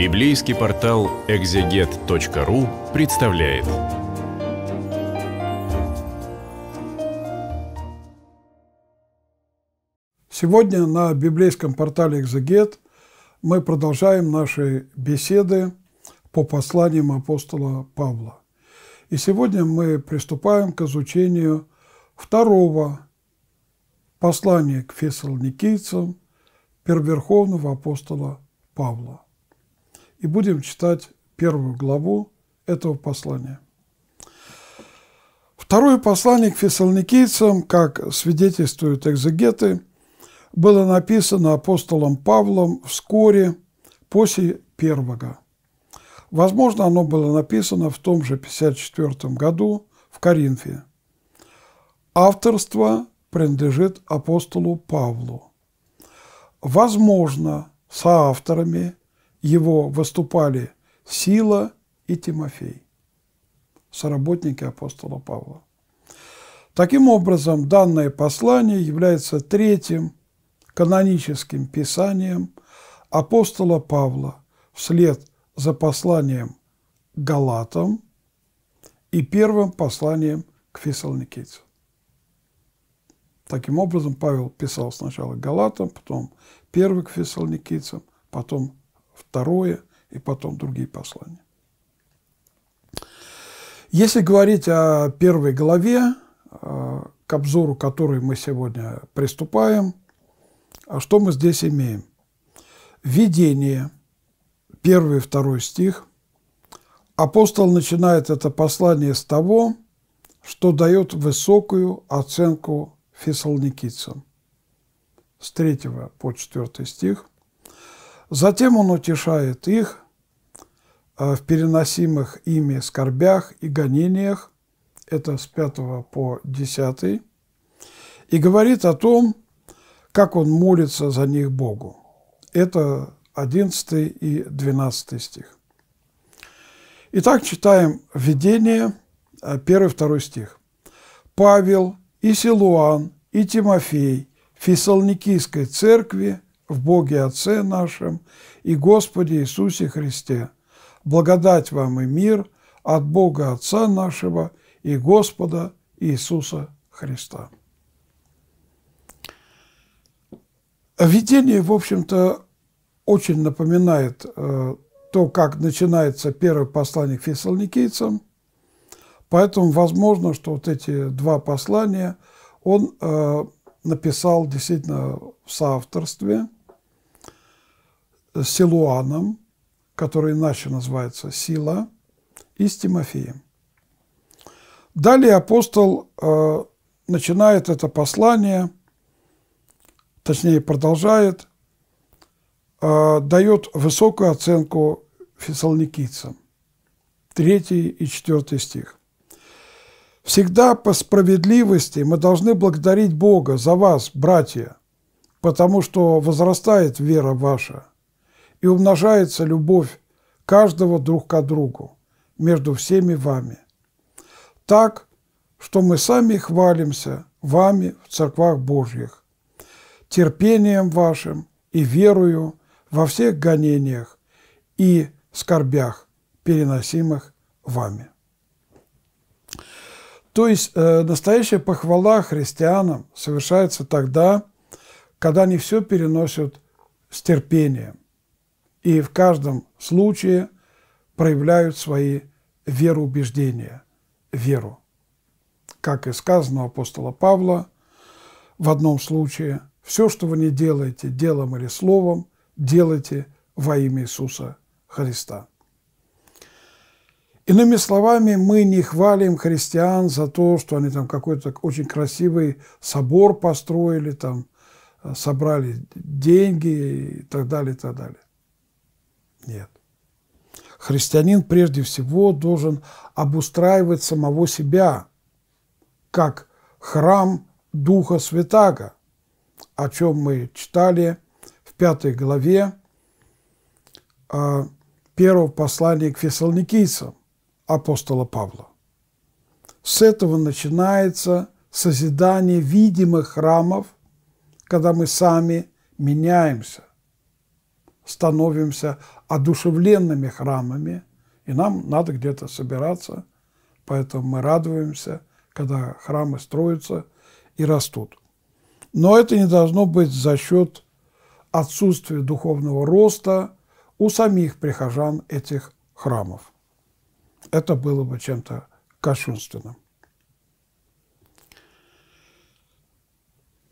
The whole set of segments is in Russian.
Библейский портал экзегет.ру представляет. Сегодня на библейском портале «Экзегет» мы продолжаем наши беседы по посланиям апостола Павла. И сегодня мы приступаем к изучению второго послания к фессалоникийцам Перверховного апостола Павла и будем читать первую главу этого послания. Второе послание к фессалоникийцам, как свидетельствуют экзегеты, было написано апостолом Павлом вскоре после первого. Возможно, оно было написано в том же 54 году в Коринфе. Авторство принадлежит апостолу Павлу. Возможно, соавторами его выступали Сила и Тимофей, соработники апостола Павла. Таким образом, данное послание является третьим каноническим писанием апостола Павла вслед за посланием Галатам и первым посланием к фессалоникийцам. Таким образом, Павел писал сначала Галатам, потом первый к фессалоникийцам, потом второе и потом другие послания. Если говорить о первой главе, э, к обзору которой мы сегодня приступаем, а что мы здесь имеем? Видение, первый и второй стих. Апостол начинает это послание с того, что дает высокую оценку фессалоникийцам. С 3 по 4 стих. Затем он утешает их а, в переносимых ими скорбях и гонениях, это с 5 по 10, и говорит о том, как он молится за них Богу. Это 11 и 12 стих. Итак, читаем введение, 1-2 а, стих. «Павел и Силуан и Тимофей Фессалоникийской церкви – в Боге Отце нашем и Господе Иисусе Христе. Благодать вам и мир от Бога Отца нашего и Господа Иисуса Христа. Видение, в общем-то, очень напоминает э, то, как начинается первое послание к фессалоникийцам. Поэтому возможно, что вот эти два послания он э, написал действительно в соавторстве – Силуаном, который иначе называется Сила, и с Тимофеем. Далее апостол э, начинает это послание, точнее продолжает, э, дает высокую оценку фессалоникийцам. Третий и четвертый стих. «Всегда по справедливости мы должны благодарить Бога за вас, братья, потому что возрастает вера ваша, и умножается любовь каждого друг к другу между всеми вами. Так, что мы сами хвалимся вами в церквах Божьих, терпением вашим и верою во всех гонениях и скорбях, переносимых вами. То есть э, настоящая похвала христианам совершается тогда, когда они все переносят с терпением, и в каждом случае проявляют свои вероубеждения, веру. Как и сказано у апостола Павла, в одном случае все, что вы не делаете делом или словом, делайте во имя Иисуса Христа. Иными словами, мы не хвалим христиан за то, что они там какой-то очень красивый собор построили, там э, собрали деньги и так далее, и так далее. Нет. Христианин прежде всего должен обустраивать самого себя, как храм Духа Святаго, о чем мы читали в пятой главе а, первого послания к фессалоникийцам апостола Павла. С этого начинается созидание видимых храмов, когда мы сами меняемся становимся одушевленными храмами, и нам надо где-то собираться, поэтому мы радуемся, когда храмы строятся и растут. Но это не должно быть за счет отсутствия духовного роста у самих прихожан этих храмов. Это было бы чем-то кощунственным.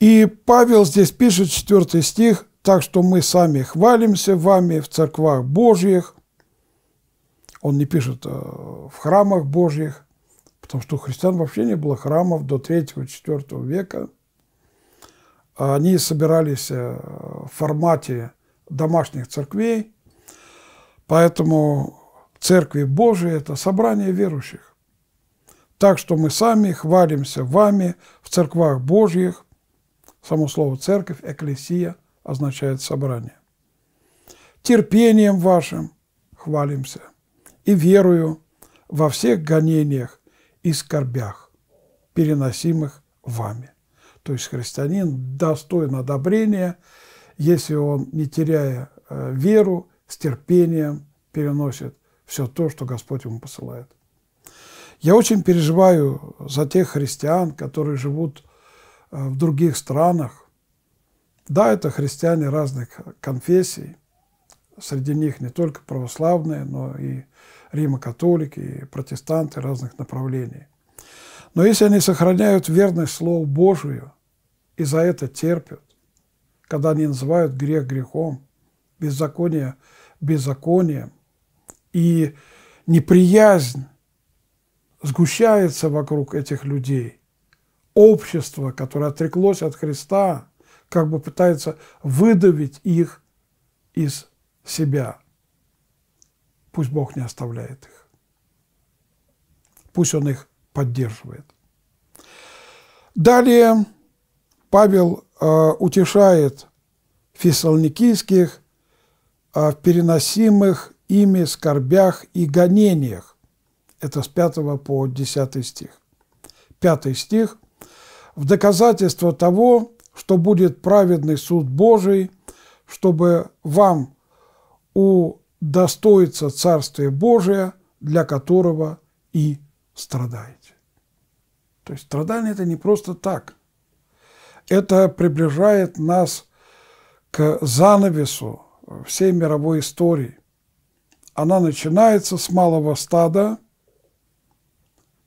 И Павел здесь пишет, 4 стих, так что мы сами хвалимся вами в церквах Божьих. Он не пишет э, в храмах Божьих, потому что у христиан вообще не было храмов до 3-4 века. Они собирались э, в формате домашних церквей, поэтому церкви Божии – это собрание верующих. Так что мы сами хвалимся вами в церквах Божьих, само слово «церковь», «экклесия», означает собрание. Терпением вашим хвалимся и верую во всех гонениях и скорбях, переносимых вами. То есть христианин достоин одобрения, если он, не теряя э, веру, с терпением переносит все то, что Господь ему посылает. Я очень переживаю за тех христиан, которые живут э, в других странах, да, это христиане разных конфессий, среди них не только православные, но и римо-католики, и протестанты разных направлений. Но если они сохраняют верность Слову Божию и за это терпят, когда они называют грех грехом, беззаконие беззаконием, и неприязнь сгущается вокруг этих людей, общество, которое отреклось от Христа, как бы пытается выдавить их из себя. Пусть Бог не оставляет их. Пусть Он их поддерживает. Далее Павел э, утешает фессалоникийских э, в переносимых ими скорбях и гонениях. Это с 5 по 10 стих. 5 стих. В доказательство того, что будет праведный суд Божий, чтобы вам удостоится Царствие Божие, для которого и страдаете. То есть страдание – это не просто так. Это приближает нас к занавесу всей мировой истории. Она начинается с малого стада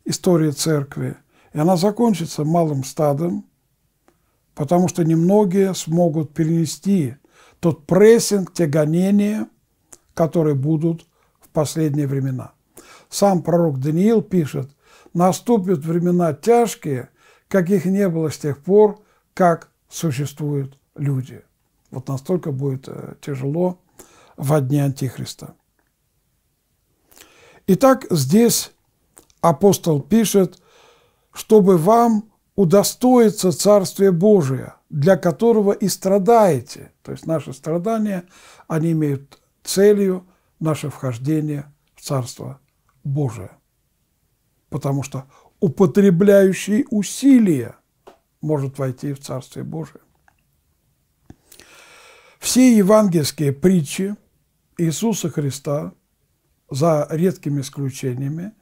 истории церкви, и она закончится малым стадом потому что немногие смогут перенести тот прессинг, те гонения, которые будут в последние времена. Сам пророк Даниил пишет, наступят времена тяжкие, каких не было с тех пор, как существуют люди. Вот настолько будет э, тяжело в дне Антихриста. Итак, здесь апостол пишет, чтобы вам удостоится Царствие Божие, для которого и страдаете. То есть наши страдания, они имеют целью наше вхождение в Царство Божие. Потому что употребляющий усилия может войти в Царствие Божие. Все евангельские притчи Иисуса Христа, за редкими исключениями,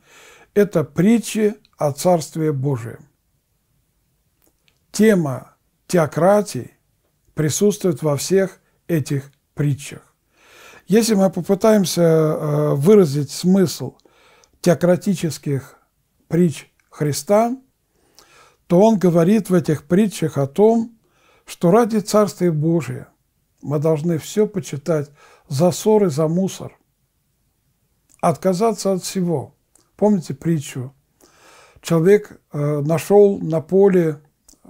это притчи о Царстве Божием. Тема теократии присутствует во всех этих притчах. Если мы попытаемся э, выразить смысл теократических притч Христа, то он говорит в этих притчах о том, что ради Царствия Божия мы должны все почитать за ссор за мусор, отказаться от всего. Помните притчу? Человек э, нашел на поле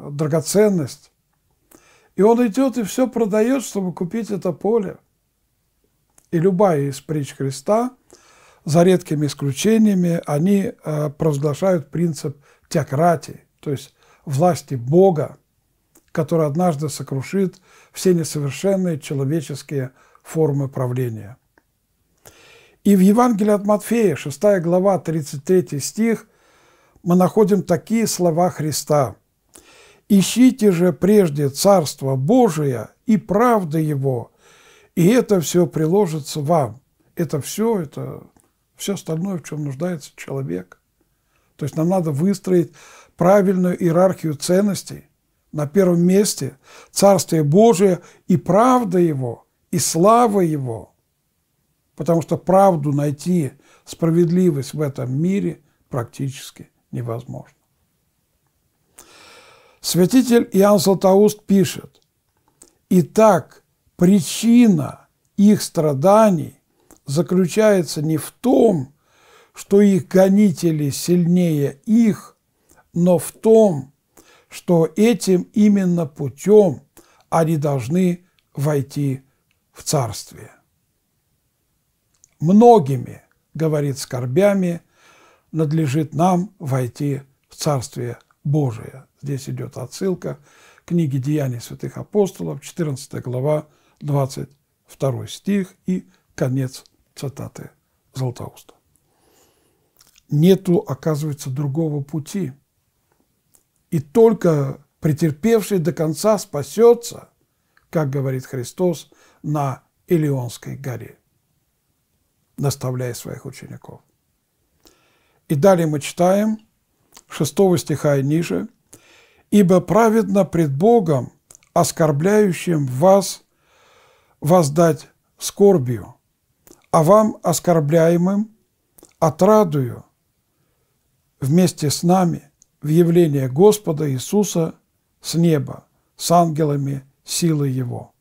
драгоценность. И он идет и все продает, чтобы купить это поле. И любая из притч Христа, за редкими исключениями, они э, провозглашают принцип теократии, то есть власти Бога, который однажды сокрушит все несовершенные человеческие формы правления. И в Евангелии от Матфея, 6 глава, 33 стих, мы находим такие слова Христа – Ищите же прежде Царство Божие и правды Его, и это все приложится вам. Это все, это все остальное, в чем нуждается человек. То есть нам надо выстроить правильную иерархию ценностей. На первом месте Царствие Божие и правда Его, и слава Его. Потому что правду найти, справедливость в этом мире практически невозможно. Святитель Иоанн Златоуст пишет, «Итак, причина их страданий заключается не в том, что их гонители сильнее их, но в том, что этим именно путем они должны войти в царствие. Многими, говорит скорбями, надлежит нам войти в царствие Божие. Здесь идет отсылка к книге «Деяний святых апостолов», 14 глава, 22 стих и конец цитаты Златоуста. Нету, оказывается, другого пути. И только претерпевший до конца спасется, как говорит Христос, на Илионской горе, наставляя своих учеников. И далее мы читаем 6 стиха и ниже – ибо праведно пред Богом, оскорбляющим вас, воздать скорбью, а вам, оскорбляемым, отрадую вместе с нами в явление Господа Иисуса с неба, с ангелами силы Его,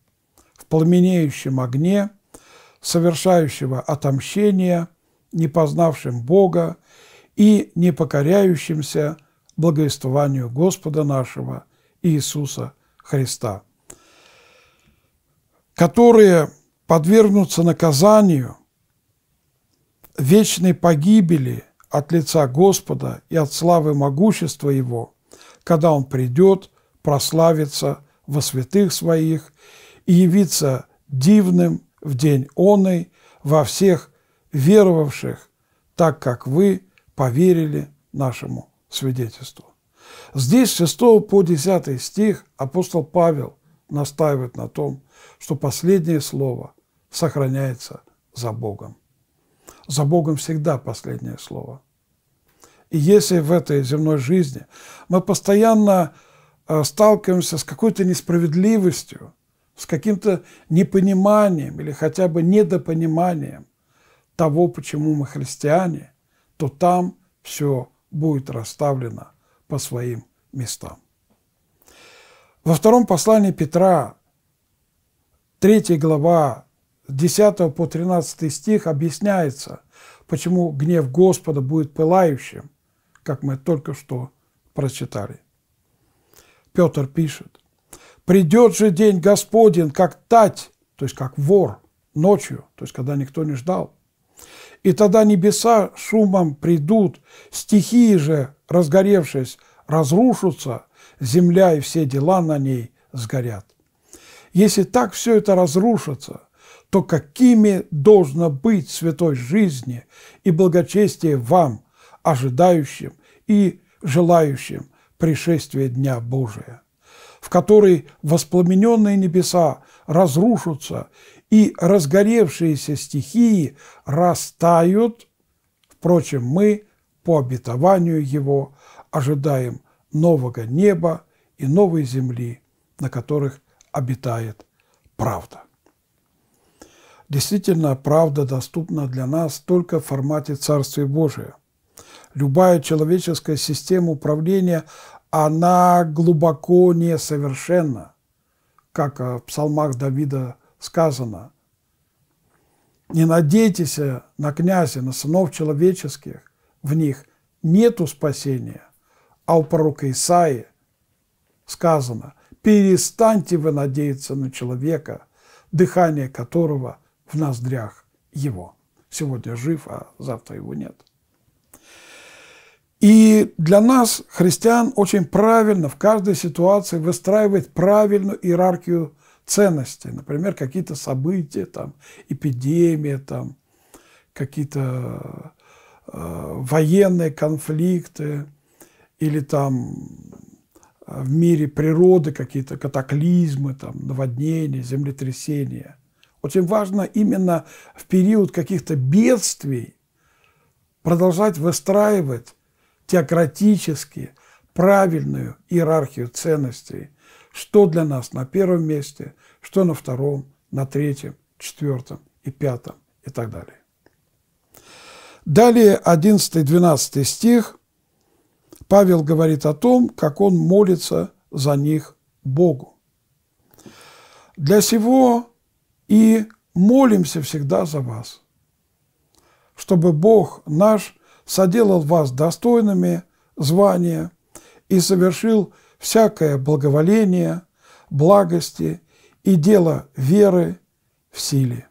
в пламенеющем огне, совершающего отомщение, не познавшим Бога и не покоряющимся благовествованию Господа нашего Иисуса Христа, которые подвергнутся наказанию вечной погибели от лица Господа и от славы могущества Его, когда Он придет, прославиться во святых Своих и явиться дивным в день оной во всех веровавших, так как вы поверили нашему свидетельству. Здесь 6 по 10 стих апостол Павел настаивает на том, что последнее слово сохраняется за Богом. За Богом всегда последнее слово. И если в этой земной жизни мы постоянно э, сталкиваемся с какой-то несправедливостью, с каким-то непониманием или хотя бы недопониманием того, почему мы христиане, то там все будет расставлена по своим местам. Во втором послании Петра, 3 глава, 10 по 13 стих объясняется, почему гнев Господа будет пылающим, как мы только что прочитали. Петр пишет, «Придет же день Господень, как тать, то есть как вор, ночью, то есть когда никто не ждал, и тогда небеса шумом придут, стихии же, разгоревшись, разрушатся, земля и все дела на ней сгорят. Если так все это разрушится, то какими должно быть святой жизни и благочестие вам, ожидающим и желающим пришествия Дня Божия, в который воспламененные небеса разрушатся и разгоревшиеся стихии растают. Впрочем, мы по обетованию его ожидаем нового неба и новой земли, на которых обитает правда. Действительно, правда доступна для нас только в формате Царствия Божия. Любая человеческая система управления, она глубоко несовершенна, как э, в псалмах Давида – сказано, не надейтесь на князя, на сынов человеческих, в них нету спасения. А у пророка Исаи сказано, перестаньте вы надеяться на человека, дыхание которого в ноздрях его. Сегодня жив, а завтра его нет. И для нас, христиан, очень правильно в каждой ситуации выстраивать правильную иерархию ценности, например, какие-то события, там, эпидемия, там, какие-то э, военные конфликты или там э, в мире природы какие-то катаклизмы, там, наводнения, землетрясения. Очень важно именно в период каких-то бедствий продолжать выстраивать теократически правильную иерархию ценностей – что для нас на первом месте, что на втором, на третьем, четвертом и пятом и так далее. Далее 11-12 стих Павел говорит о том, как он молится за них Богу. Для сего и молимся всегда за вас, чтобы Бог наш соделал вас достойными звания и совершил – всякое благоволение, благости и дело веры в силе.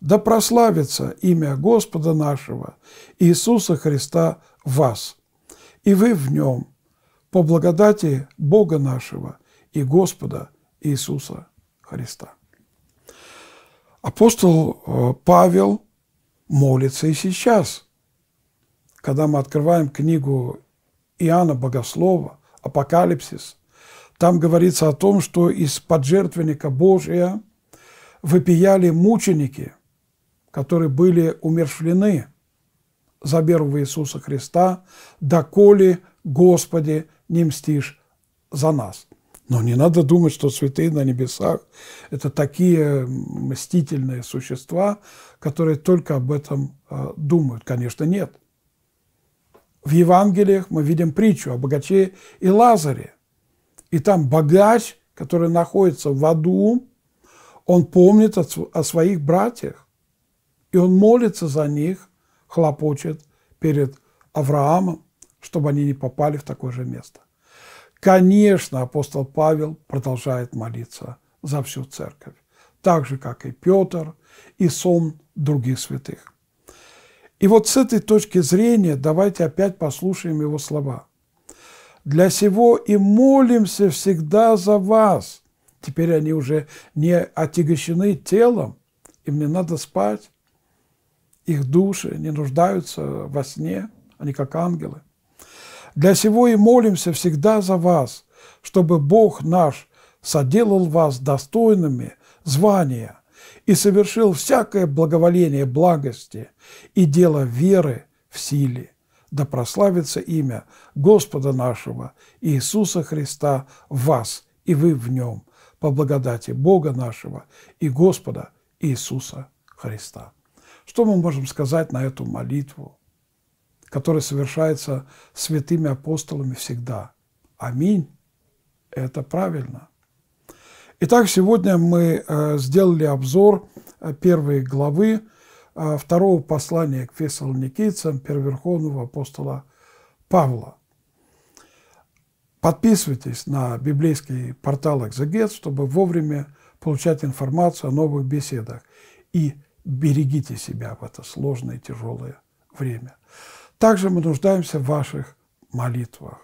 Да прославится имя Господа нашего Иисуса Христа в вас, и вы в нем, по благодати Бога нашего и Господа Иисуса Христа. Апостол э, Павел молится и сейчас, когда мы открываем книгу Иоанна Богослова, апокалипсис, там говорится о том, что из поджертвенника Божия выпияли мученики, которые были умершлены за веру в Иисуса Христа, доколе, Господи, не мстишь за нас. Но не надо думать, что святые на небесах – это такие мстительные существа, которые только об этом а, думают. Конечно, нет – в Евангелиях мы видим притчу о богаче и Лазаре. И там богач, который находится в аду, он помнит о, своих братьях. И он молится за них, хлопочет перед Авраамом, чтобы они не попали в такое же место. Конечно, апостол Павел продолжает молиться за всю церковь, так же, как и Петр и сон других святых. И вот с этой точки зрения давайте опять послушаем его слова. «Для сего и молимся всегда за вас». Теперь они уже не отягощены телом, им не надо спать. Их души не нуждаются во сне, они как ангелы. «Для сего и молимся всегда за вас, чтобы Бог наш соделал вас достойными звания, и совершил всякое благоволение благости и дело веры в силе. Да прославится имя Господа нашего Иисуса Христа в вас, и вы в нем, по благодати Бога нашего и Господа Иисуса Христа. Что мы можем сказать на эту молитву, которая совершается святыми апостолами всегда? Аминь. Это правильно. Итак, сегодня мы э, сделали обзор э, первой главы э, второго послания к фессалоникийцам первоверховного апостола Павла. Подписывайтесь на библейский портал «Экзегет», чтобы вовремя получать информацию о новых беседах. И берегите себя в это сложное и тяжелое время. Также мы нуждаемся в ваших молитвах.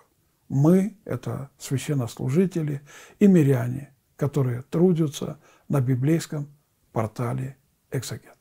Мы – это священнослужители и миряне – которые трудятся на библейском портале «Эксоген».